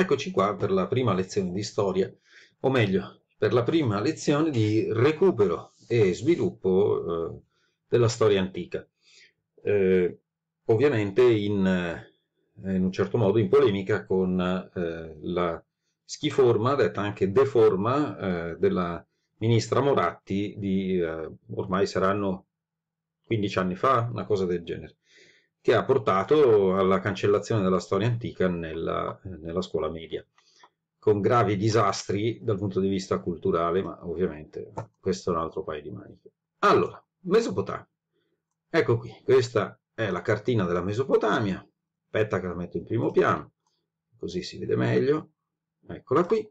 Eccoci qua per la prima lezione di storia, o meglio, per la prima lezione di recupero e sviluppo eh, della storia antica. Eh, ovviamente in, eh, in, un certo modo in polemica con eh, la schiforma, detta anche deforma, eh, della ministra Moratti di eh, ormai saranno 15 anni fa, una cosa del genere che ha portato alla cancellazione della storia antica nella, nella scuola media, con gravi disastri dal punto di vista culturale, ma ovviamente questo è un altro paio di maniche. Allora, Mesopotamia. Ecco qui, questa è la cartina della Mesopotamia, aspetta che la metto in primo piano, così si vede meglio, eccola qui,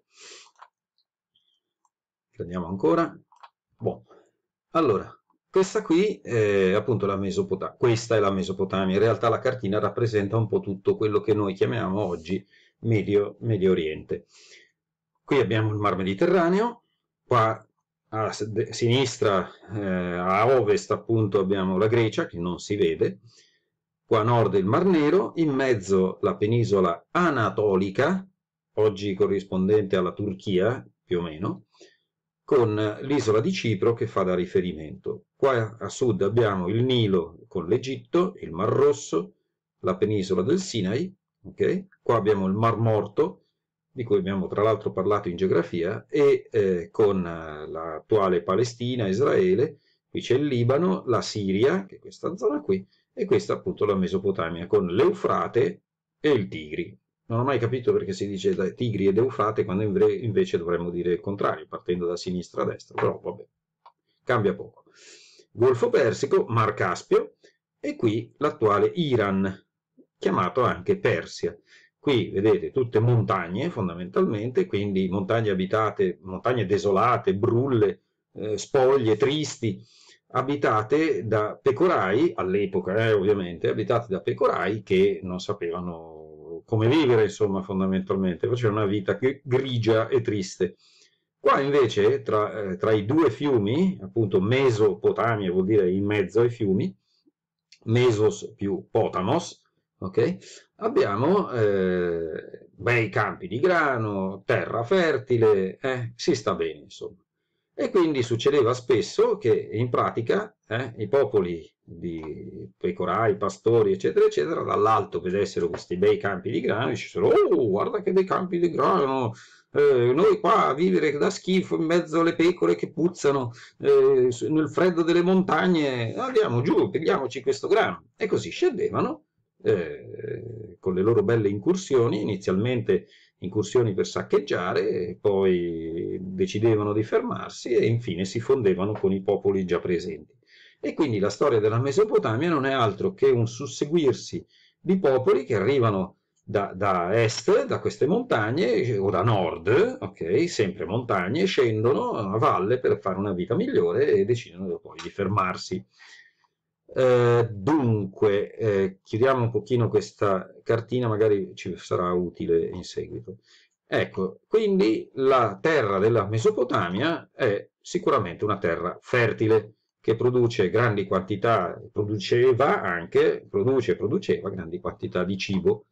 prendiamo ancora, Boh. allora, questa qui è appunto la Mesopotamia, questa è la Mesopotamia, in realtà la cartina rappresenta un po' tutto quello che noi chiamiamo oggi Medio, Medio Oriente. Qui abbiamo il Mar Mediterraneo, qua a sinistra, eh, a ovest appunto abbiamo la Grecia che non si vede, qua a nord il Mar Nero, in mezzo la penisola anatolica, oggi corrispondente alla Turchia più o meno, con l'isola di Cipro che fa da riferimento. Qua a sud abbiamo il Nilo con l'Egitto, il Mar Rosso, la penisola del Sinai, okay? qua abbiamo il Mar Morto, di cui abbiamo tra l'altro parlato in geografia, e eh, con eh, l'attuale Palestina, Israele, qui c'è il Libano, la Siria, che è questa zona qui, e questa appunto la Mesopotamia, con l'Eufrate e il Tigri. Non ho mai capito perché si dice Tigri ed Eufrate, quando invece dovremmo dire il contrario, partendo da sinistra a destra, però vabbè, cambia poco. Golfo Persico, Mar Caspio e qui l'attuale Iran, chiamato anche Persia. Qui vedete tutte montagne fondamentalmente, quindi montagne abitate, montagne desolate, brulle, eh, spoglie, tristi, abitate da pecorai, all'epoca eh, ovviamente, abitate da pecorai che non sapevano come vivere, insomma, fondamentalmente, facevano una vita grigia e triste. Qua invece tra, eh, tra i due fiumi, appunto Mesopotamia vuol dire in mezzo ai fiumi, Mesos più Potamos, okay, abbiamo eh, bei campi di grano, terra fertile, eh, si sta bene insomma. E quindi succedeva spesso che in pratica eh, i popoli di pecorai, pastori, eccetera, eccetera, dall'alto vedessero questi bei campi di grano e dicessero, oh, guarda che bei campi di grano, eh, noi qua a vivere da schifo in mezzo alle pecore che puzzano eh, nel freddo delle montagne, andiamo giù, prendiamoci questo grano. E così scendevano eh, con le loro belle incursioni, inizialmente incursioni per saccheggiare, poi decidevano di fermarsi e infine si fondevano con i popoli già presenti. E quindi la storia della Mesopotamia non è altro che un susseguirsi di popoli che arrivano da, da, est, da queste montagne, o da nord, ok, sempre montagne, scendono a valle per fare una vita migliore e decidono poi di fermarsi. Eh, dunque, eh, chiudiamo un pochino questa cartina, magari ci sarà utile in seguito. Ecco, quindi la terra della Mesopotamia è sicuramente una terra fertile, che produce grandi quantità, produceva anche, produce e produceva grandi quantità di cibo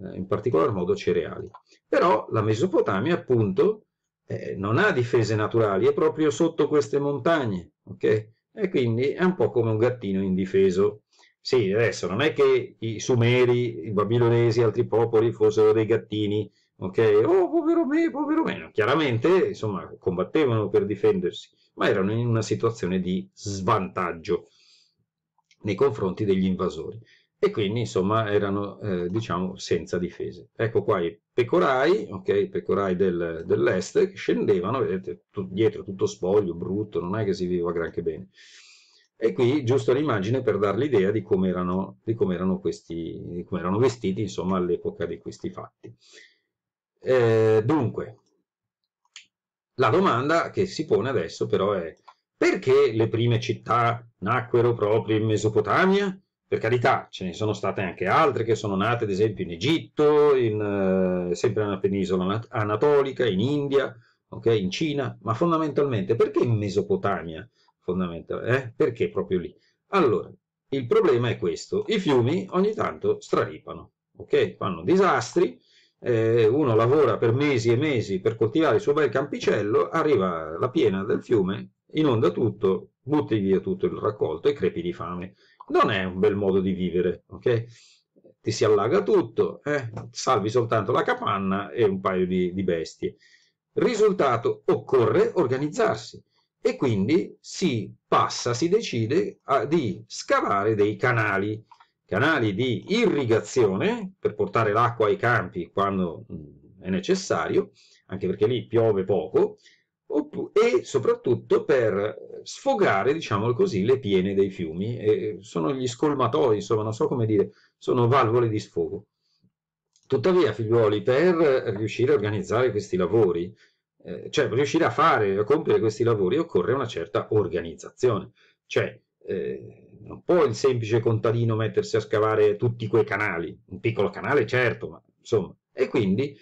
eh, in particolar modo cereali. Però la Mesopotamia, appunto, eh, non ha difese naturali, è proprio sotto queste montagne, ok? E quindi è un po' come un gattino indifeso. Sì, adesso non è che i Sumeri, i Babilonesi, altri popoli fossero dei gattini, ok? Oh, povero me, povero me. chiaramente, insomma, combattevano per difendersi, ma erano in una situazione di svantaggio nei confronti degli invasori e quindi insomma erano eh, diciamo senza difese. Ecco qua i pecorai, ok, i pecorai del, dell'est che scendevano, vedete, tutto dietro tutto spoglio, brutto, non è che si viveva granché bene. E qui giusto l'immagine per dare l'idea di come erano, com erano, com erano, vestiti insomma all'epoca di questi fatti. Eh, dunque, la domanda che si pone adesso però è perché le prime città nacquero proprio in Mesopotamia? per carità, ce ne sono state anche altre che sono nate, ad esempio, in Egitto, in, eh, sempre nella penisola anatolica, in India, okay, in Cina, ma fondamentalmente perché in Mesopotamia? Eh? Perché proprio lì? Allora, il problema è questo, i fiumi ogni tanto straripano, okay? fanno disastri, eh, uno lavora per mesi e mesi per coltivare il suo bel campicello, arriva la piena del fiume, inonda tutto, butti via tutto il raccolto e crepi di fame non è un bel modo di vivere, ok? Ti si allaga tutto, eh? salvi soltanto la capanna e un paio di, di bestie. Risultato, occorre organizzarsi e quindi si passa, si decide a, di scavare dei canali, canali di irrigazione per portare l'acqua ai campi quando mm, è necessario, anche perché lì piove poco, e soprattutto per sfogare, diciamo così, le piene dei fiumi. E sono gli scolmatoi, insomma, non so come dire, sono valvole di sfogo. Tuttavia, figliuoli, per riuscire a organizzare questi lavori, eh, cioè riuscire a fare, a compiere questi lavori, occorre una certa organizzazione. Cioè, eh, non può il semplice contadino mettersi a scavare tutti quei canali, un piccolo canale certo, ma insomma. E quindi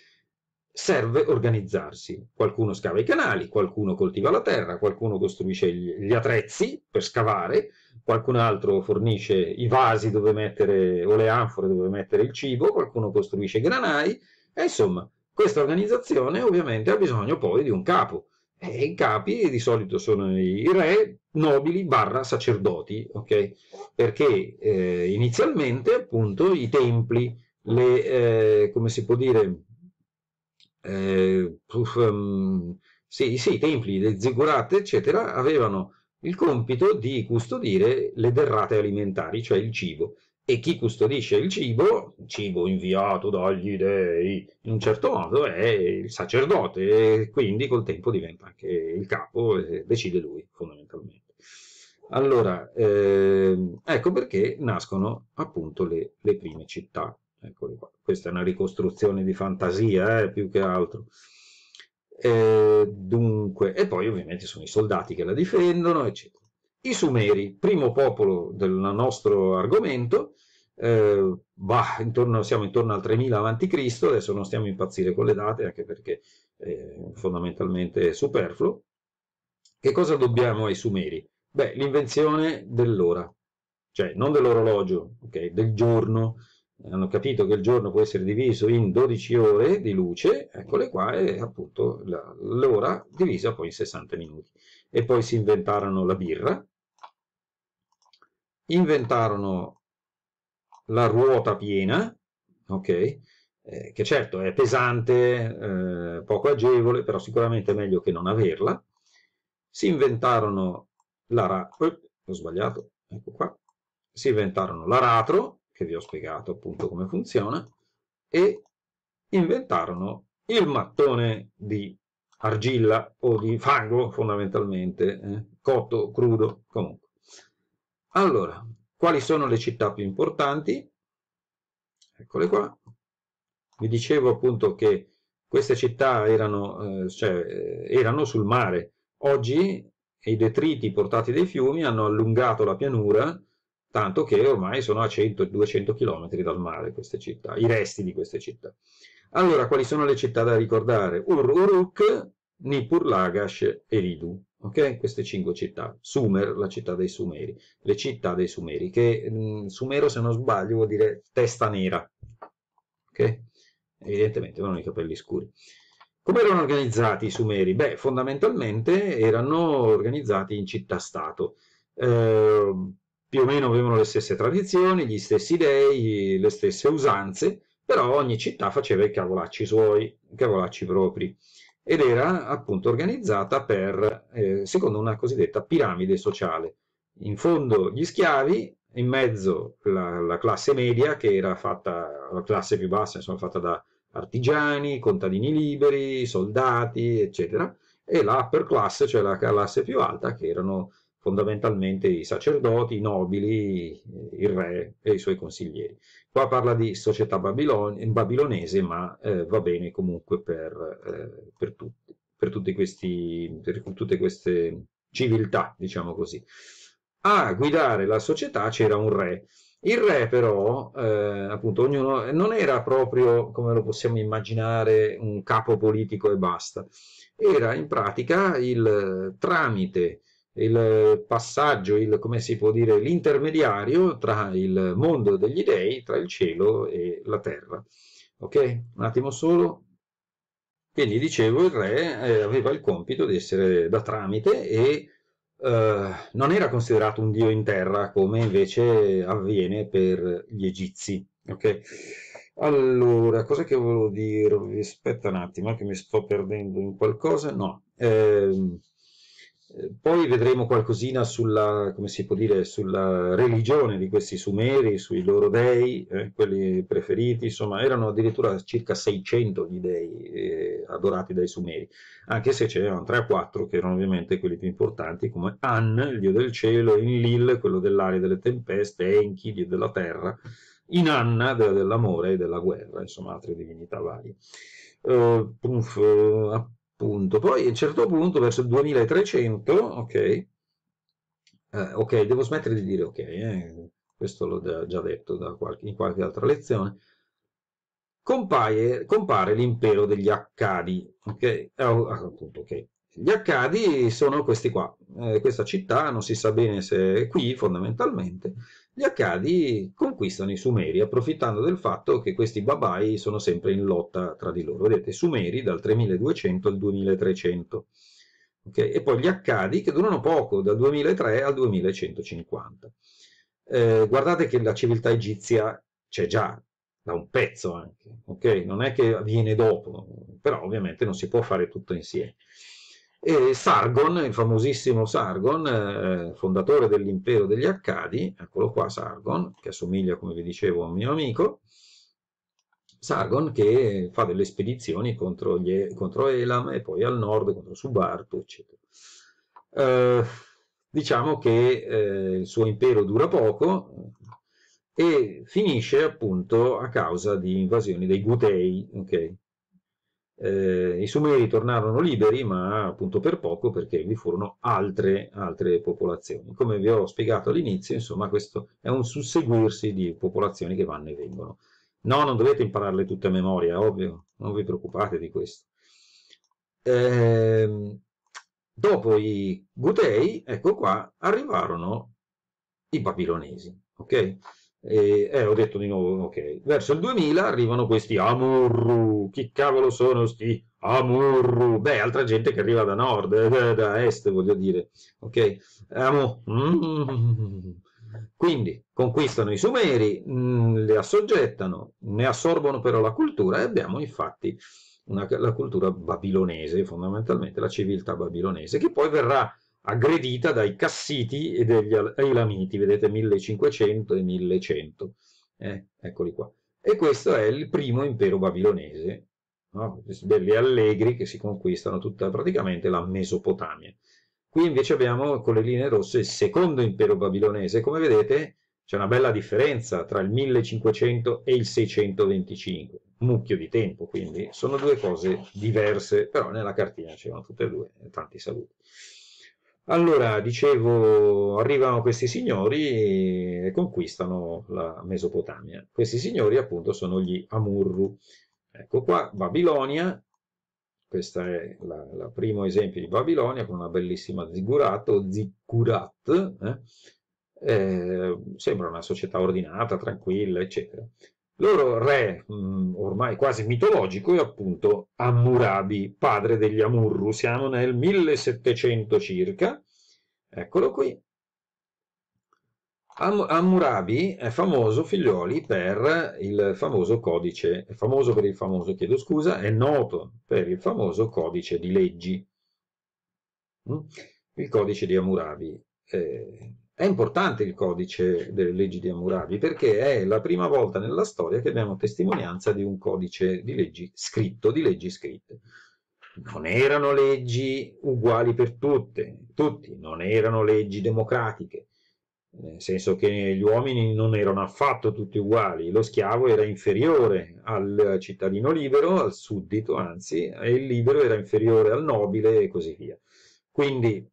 serve organizzarsi. Qualcuno scava i canali, qualcuno coltiva la terra, qualcuno costruisce gli, attrezzi per scavare, qualcun altro fornisce i vasi dove mettere o le anfore dove mettere il cibo, qualcuno costruisce i granai, e insomma, questa organizzazione ovviamente ha bisogno poi di un capo. E i capi di solito sono i re, nobili barra sacerdoti, ok? Perché eh, inizialmente appunto i templi, le, eh, come si può dire, eh, ehm, sì, sì, i templi, le zigurate, eccetera, avevano il compito di custodire le derrate alimentari, cioè il cibo. E chi custodisce il cibo, cibo inviato dagli dei, in un certo modo è il sacerdote, e quindi col tempo diventa anche il capo, e decide lui fondamentalmente. Allora, eh, ecco perché nascono appunto le, le prime città. Eccoli qua. Questa è una ricostruzione di fantasia, eh, più che altro. E, dunque, e poi ovviamente sono i soldati che la difendono, eccetera. I Sumeri, primo popolo del nostro argomento, eh, bah, intorno, siamo intorno al 3000 a.C., adesso non stiamo a impazzire con le date, anche perché eh, fondamentalmente è superfluo. Che cosa dobbiamo ai Sumeri? Beh, l'invenzione dell'ora, cioè non dell'orologio, okay, del giorno, eh, hanno capito che il giorno può essere diviso in 12 ore di luce, eccole qua, e appunto l'ora divisa poi in 60 minuti. E poi si inventarono la birra, inventarono la ruota piena, ok? Eh, che certo è pesante, eh, poco agevole, però sicuramente è meglio che non averla. Si inventarono la... Eh, ho sbagliato, ecco qua. Si inventarono l'aratro, che vi ho spiegato appunto come funziona, e inventarono il mattone di argilla o di fango fondamentalmente, eh, cotto, crudo, comunque. Allora, quali sono le città più importanti? Eccole qua. Vi dicevo appunto che queste città erano, eh, cioè, eh, erano sul mare. Oggi i detriti portati dai fiumi hanno allungato la pianura tanto che ormai sono a 100-200 km dal mare queste città, i resti di queste città. Allora, quali sono le città da ricordare? Ur Uruk, Nippur Lagash e Ridu. Okay? Queste cinque città. Sumer, la città dei Sumeri. Le città dei Sumeri, che mh, mm, Sumero, se non sbaglio, vuol dire testa nera. Okay? Evidentemente avevano i capelli scuri. Come erano organizzati i Sumeri? Beh, fondamentalmente erano organizzati in città-stato. Eh, più o meno avevano le stesse tradizioni, gli stessi dei, le stesse usanze, però ogni città faceva i cavolacci suoi, i cavolacci propri, ed era appunto organizzata per, eh, secondo una cosiddetta piramide sociale. In fondo gli schiavi, in mezzo la, la, classe media, che era fatta, la classe più bassa, insomma, fatta da artigiani, contadini liberi, soldati, eccetera, e la upper class, cioè la classe più alta, che erano fondamentalmente i sacerdoti, i nobili, il re e i suoi consiglieri. Qua parla di società babilon babilonese, ma eh, va bene comunque per, eh, per tutti, per, questi, per tutte queste civiltà, diciamo così. A guidare la società c'era un re, il re però, eh, appunto, ognuno non era proprio, come lo possiamo immaginare, un capo politico e basta, era in pratica il tramite il passaggio, il, come si può dire, l'intermediario tra il mondo degli dei, tra il cielo e la terra. Ok? Un attimo solo. Quindi dicevo, il re eh, aveva il compito di essere da tramite e eh, non era considerato un dio in terra come invece avviene per gli egizi. Ok? Allora, cosa che volevo dirvi? Aspetta un attimo, eh, che mi sto perdendo in qualcosa. No. Eh, poi vedremo qualcosina sulla, come si può dire, sulla religione di questi sumeri, sui loro dei, eh, quelli preferiti, insomma erano addirittura circa 600 gli dei eh, adorati dai sumeri, anche se ce n'erano 3 o 4 che erano ovviamente quelli più importanti come An, il dio del cielo, Enlil, quello dell'aria e delle tempeste, Enki, dio della terra, Inanna, della dell'amore e della guerra, insomma altre divinità varie. Uh, eh, punf, uh, eh, Punto. Poi a un certo punto, verso il 2300, ok, eh, ok, devo smettere di dire ok, eh, questo l'ho già detto qualche, in qualche altra lezione, compare, compare l'impero degli Accadi, ok, ah, oh, ah, appunto, ok. Gli Accadi sono questi qua, eh, questa città, non si sa bene se è qui fondamentalmente, gli Accadi conquistano i Sumeri approfittando del fatto che questi babai sono sempre in lotta tra di loro. Vedete, Sumeri dal 3200 al 2300. Okay? E poi gli Accadi che durano poco, dal 2003 al 2150. Eh, guardate che la civiltà egizia c'è già, da un pezzo anche, okay? non è che viene dopo, però ovviamente non si può fare tutto insieme. E Sargon, il famosissimo Sargon, eh, fondatore dell'impero degli Accadi, eccolo qua Sargon, che assomiglia, come vi dicevo, a un mio amico, Sargon che fa delle spedizioni contro, gli, contro Elam e poi al nord contro Subartu, eccetera. Eh, diciamo che eh, il suo impero dura poco e finisce appunto a causa di invasioni dei Gutei, okay? Eh, I Sumeri tornarono liberi, ma appunto per poco perché vi furono altre, altre popolazioni. Come vi ho spiegato all'inizio, insomma, questo è un susseguirsi di popolazioni che vanno e vengono. No, non dovete impararle tutte a memoria, ovvio, non vi preoccupate di questo. Eh, dopo i Gutei, ecco qua, arrivarono i Babilonesi, ok? E, eh, ho detto di nuovo, ok. Verso il 2000 arrivano questi Amorru. Chi cavolo sono sti Amorru? Beh, altra gente che arriva da nord, da, da est, voglio dire. Ok. Amo. Quindi conquistano i Sumeri, mh, mm, le assoggettano, ne assorbono però la cultura e abbiamo infatti una, la cultura babilonese, fondamentalmente la civiltà babilonese, che poi verrà aggredita dai Cassiti e dagli Elamiti, vedete 1500 e 1100, eh, eccoli qua. E questo è il primo impero babilonese, no? questi allegri che si conquistano tutta praticamente la Mesopotamia. Qui invece abbiamo con le linee rosse il secondo impero babilonese, come vedete c'è una bella differenza tra il 1500 e il 625, mucchio di tempo quindi, sono due cose diverse, però nella cartina c'erano tutte e due, tanti saluti. Allora, dicevo, arrivano questi signori e conquistano la Mesopotamia. Questi signori appunto sono gli Amurru. Ecco qua, Babilonia, questo è il primo esempio di Babilonia, con una bellissima ziggurat o zikkurat, eh? eh, sembra una società ordinata, tranquilla, eccetera loro re mh, mm, ormai quasi mitologico è appunto Hammurabi, padre degli Amurru. Siamo nel 1700 circa, eccolo qui. Am Hammurabi è famoso, figlioli, per il famoso codice, è famoso per il famoso, chiedo scusa, è noto per il famoso codice di leggi, mm? il codice di Hammurabi. Eh, è importante il codice delle leggi di Amurabi perché è la prima volta nella storia che abbiamo testimonianza di un codice di leggi scritto, di leggi scritte. Non erano leggi uguali per tutte, tutti, non erano leggi democratiche, nel senso che gli uomini non erano affatto tutti uguali, lo schiavo era inferiore al cittadino libero, al suddito anzi, e il libero era inferiore al nobile e così via. Quindi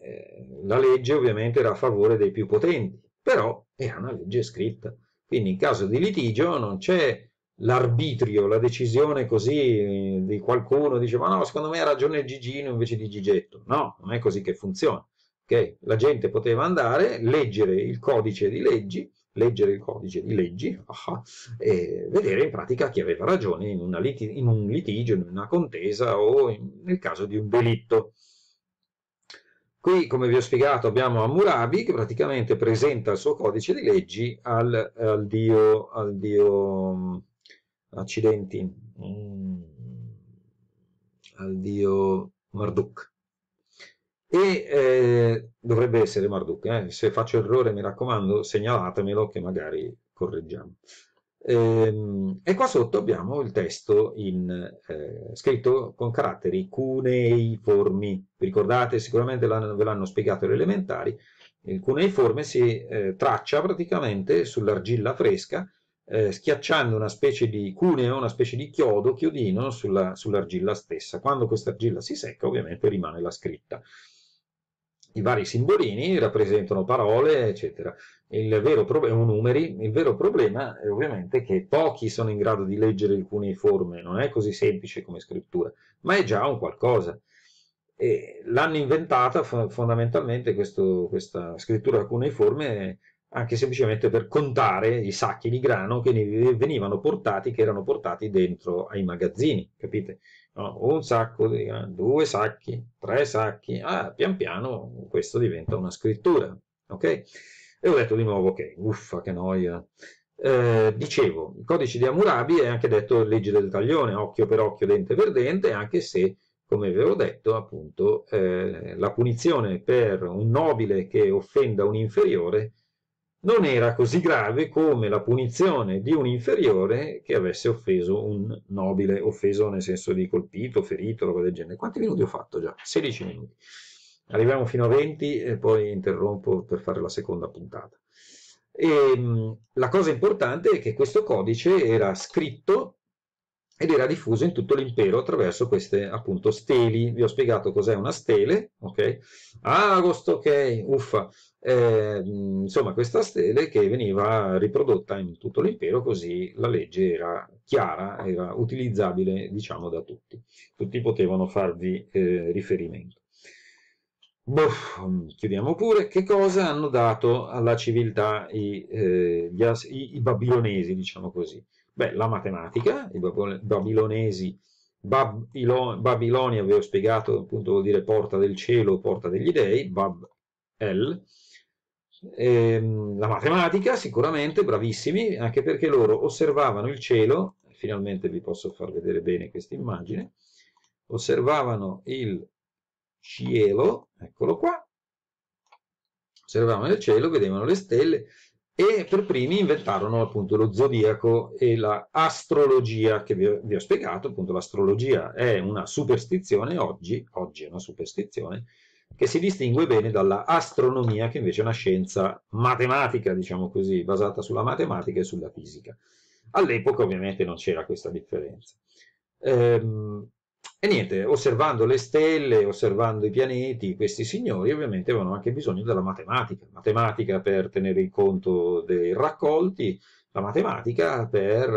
eh, la legge ovviamente era a favore dei più potenti, però era una legge scritta. Quindi in caso di litigio non c'è l'arbitrio, la decisione così eh, di qualcuno, dice ma no, secondo me ha ragione Gigino invece di Gigetto. No, non è così che funziona. Okay? La gente poteva andare, leggere il codice di leggi, leggere il codice di leggi ah, e vedere in pratica chi aveva ragione in, in un litigio, in una contesa o in, nel caso di un delitto. Qui, come vi ho spiegato, abbiamo Amurabi che praticamente presenta il suo codice di leggi al, al dio, al dio mm, accidenti, mm, al dio Marduk. E eh, dovrebbe essere Marduk, eh? se faccio errore mi raccomando segnalatemelo che magari correggiamo. Ehm, e qua sotto abbiamo il testo in, eh, scritto con caratteri cuneiformi. Vi ricordate, sicuramente ve l'hanno spiegato le elementari. Il cuneiforme si eh, traccia praticamente sull'argilla fresca, eh, schiacciando una specie di cuneo, una specie di chiodo, chiodino sull'argilla stessa. Quando questa argilla si secca, ovviamente rimane la scritta i vari simbolini rappresentano parole, eccetera. Il vero problema, numeri, il vero problema è ovviamente che pochi sono in grado di leggere il cuneiforme, non è così semplice come scrittura, ma è già un qualcosa. l'hanno inventata fondamentalmente questo, questa scrittura cuneiforme anche semplicemente per contare i sacchi di grano che venivano portati, che erano portati dentro ai magazzini, capite? no? un sacco, di, due sacchi, tre sacchi, ah, pian piano questo diventa una scrittura, ok? E ho detto di nuovo che okay, uffa, che noia. Eh, dicevo, il codice di Amurabi è anche detto legge del taglione, occhio per occhio, dente per dente, anche se, come avevo detto, appunto, eh, la punizione per un nobile che offenda un inferiore non era così grave come la punizione di un inferiore che avesse offeso un nobile, offeso nel senso di colpito, ferito, roba del genere. Quanti minuti ho fatto già? 16 minuti. Arriviamo fino a 20 e poi interrompo per fare la seconda puntata. E, ehm, la cosa importante è che questo codice era scritto ed era diffuso in tutto l'impero attraverso queste appunto steli. Vi ho spiegato cos'è una stele, ok? Ah, agosto, ok, uffa. Eh, mm, insomma, questa stele che veniva riprodotta in tutto l'impero, così la legge era chiara, era utilizzabile, diciamo, da tutti. Tutti potevano farvi eh, riferimento. Boh, mm, chiudiamo pure. Che cosa hanno dato alla civiltà i, eh, as- i-, i babilonesi, diciamo così? Beh, la matematica, i babilonesi, Babilo, Babilonia, avevo spiegato, appunto vuol dire porta del cielo, porta degli dei, Bab El, ehm, la matematica sicuramente, bravissimi, anche perché loro osservavano il cielo, finalmente vi posso far vedere bene questa immagine, osservavano il cielo, eccolo qua, osservavano il cielo, vedevano le stelle, e per primi inventarono appunto lo zodiaco e la che vi ho, vi ho spiegato, appunto l'astrologia è una superstizione oggi, oggi è una superstizione, che si distingue bene dalla astronomia che invece è una scienza matematica, diciamo così, basata sulla matematica e sulla fisica. All'epoca ovviamente non c'era questa differenza. Eh, e niente, osservando le stelle, osservando i pianeti, questi signori ovviamente avevano anche bisogno della matematica, matematica per tenere in conto dei raccolti, la matematica per,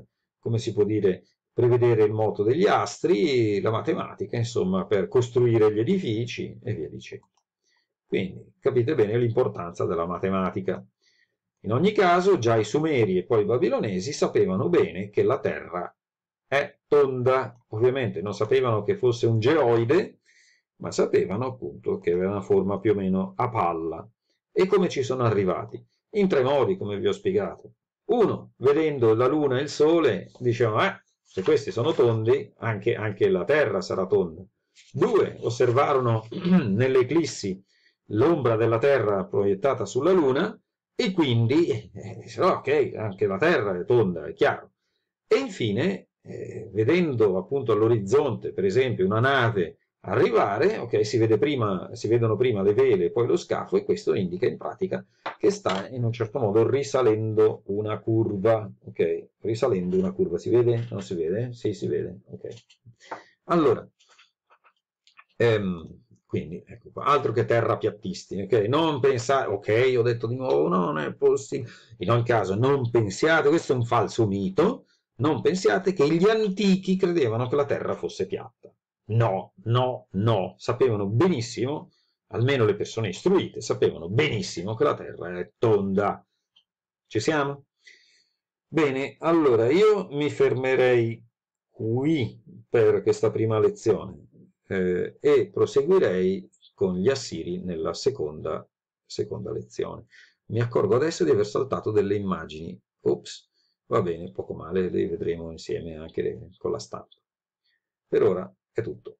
eh, come si può dire, prevedere il moto degli astri, la matematica, insomma, per costruire gli edifici e via dicendo. Quindi capite bene l'importanza della matematica. In ogni caso, già i Sumeri e poi i Babilonesi sapevano bene che la Terra è tonda, ovviamente non sapevano che fosse un geoide, ma sapevano appunto che aveva una forma più o meno a palla. E come ci sono arrivati? In tre modi, come vi ho spiegato. Uno, vedendo la Luna e il Sole, dicevano, eh, se questi sono tondi, anche, anche la Terra sarà tonda. Due, osservarono nelle eclissi l'ombra della Terra proiettata sulla Luna e quindi eh, dissero, ah, ok, anche la Terra è tonda, è chiaro. E infine eh, vedendo appunto all'orizzonte, per esempio, una nave arrivare, okay, si, vede prima, si, vedono prima le vele e poi lo scafo e questo indica in pratica che sta in un certo modo risalendo una curva, ok? Risalendo una curva, si vede? Non si vede? Sì, si vede, ok. Allora, ehm, quindi, ecco qua, altro che terra piattisti, ok? Non pensate, ok, ho detto di nuovo, non è possibile, in ogni caso non pensiate, questo è un falso mito, non pensiate che gli antichi credevano che la Terra fosse piatta. No, no, no, sapevano benissimo, almeno le persone istruite sapevano benissimo che la Terra è tonda. Ci siamo? Bene, allora io mi fermerei qui per questa prima lezione eh, e proseguirei con gli assiri nella seconda, seconda lezione. Mi accorgo adesso di aver saltato delle immagini. Ops. Va bene, poco male, le vedremo insieme anche con la stampa. Per ora è tutto.